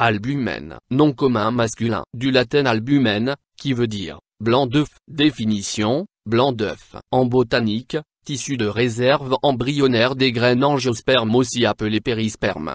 Albumen, nom commun masculin, du latin albumen, qui veut dire, blanc d'œuf. Définition, blanc d'œuf. En botanique, tissu de réserve embryonnaire des graines angiospermes aussi appelées périspermes.